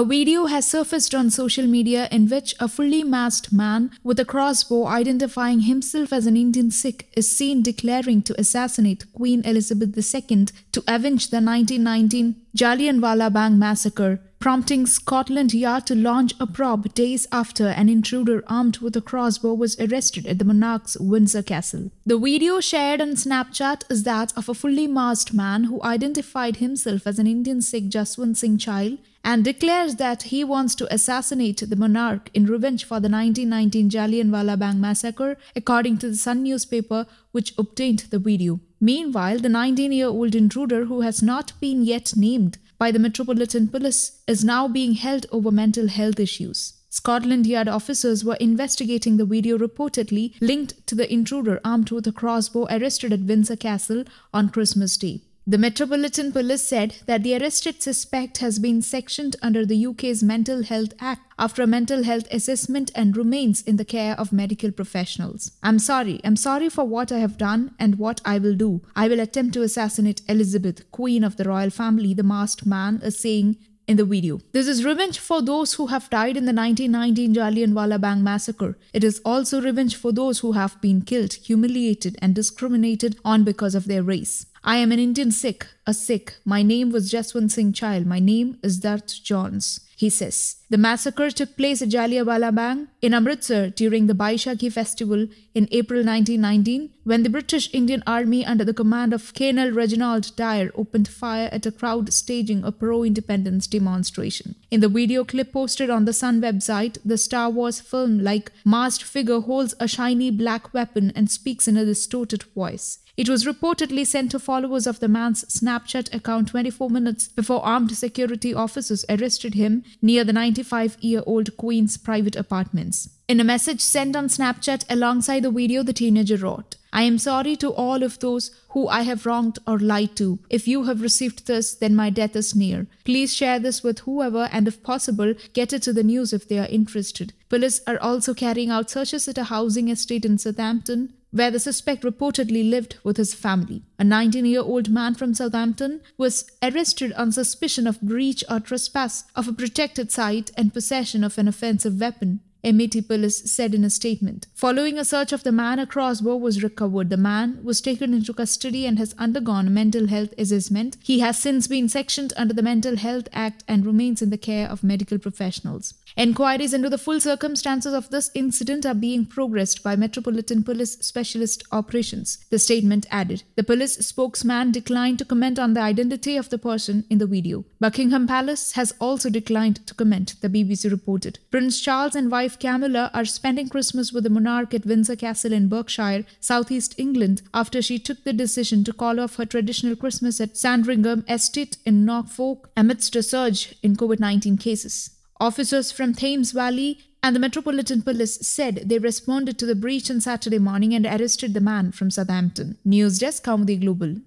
A video has surfaced on social media in which a fully masked man with a crossbow identifying himself as an Indian Sikh is seen declaring to assassinate Queen Elizabeth II to avenge the 1919 Jallianwala Bagh massacre prompting Scotland Yard to launch a probe days after an intruder armed with a crossbow was arrested at the monarch's Windsor Castle. The video shared on Snapchat is that of a fully masked man who identified himself as an Indian Sikh Jaswant Singh child and declares that he wants to assassinate the monarch in revenge for the 1919 Jallianwala Bagh massacre, according to the Sun newspaper, which obtained the video. Meanwhile, the 19 year old intruder, who has not been yet named, by the Metropolitan Police is now being held over mental health issues. Scotland Yard officers were investigating the video reportedly linked to the intruder armed with a crossbow arrested at Windsor Castle on Christmas Day. The Metropolitan Police said that the arrested suspect has been sectioned under the UK's Mental Health Act after a mental health assessment and remains in the care of medical professionals. I'm sorry. I'm sorry for what I have done and what I will do. I will attempt to assassinate Elizabeth, Queen of the Royal Family, the masked man is saying in the video. This is revenge for those who have died in the 1919 Jallianwala Bagh massacre. It is also revenge for those who have been killed, humiliated, and discriminated on because of their race. I am an Indian Sikh a Sikh. My name was Jaswant Singh Child. My name is Darth Johns. He says the massacre took place at Jallianwala Bagh in Amritsar during the Baishakhi festival in April 1919, when the British Indian Army, under the command of Colonel Reginald Dyer, opened fire at a crowd staging a pro-independence demonstration. In the video clip posted on the Sun website, the Star Wars film-like masked figure holds a shiny black weapon and speaks in a distorted voice. It was reportedly sent to followers of the man's snap Snapchat account 24 minutes before armed security officers arrested him near the 95 year old Queen's private apartments. In a message sent on Snapchat alongside the video, the teenager wrote, I am sorry to all of those who I have wronged or lied to. If you have received this, then my death is near. Please share this with whoever and, if possible, get it to the news if they are interested. Police are also carrying out searches at a housing estate in Southampton, where the suspect reportedly lived with his family. A 19 year old man from Southampton was arrested on suspicion of breach or trespass of a protected site and possession of an offensive weapon. Emetipolis said in a statement. Following a search of the man, a crossbow was recovered. The man was taken into custody and has undergone mental health assessment. He has since been sectioned under the Mental Health Act and remains in the care of medical professionals. Enquiries into the full circumstances of this incident are being progressed by Metropolitan Police Specialist Operations, the statement added. The police spokesman declined to comment on the identity of the person in the video. Buckingham Palace has also declined to comment, the BBC reported. Prince Charles and wife wife Camilla are spending Christmas with the monarch at Windsor Castle in Berkshire, southeast England, after she took the decision to call off her traditional Christmas at Sandringham Estate in Norfolk amidst a surge in COVID 19 cases. Officers from Thames Valley and the Metropolitan Police said they responded to the breach on Saturday morning and arrested the man from Southampton. News Desk, Kaumudi Global.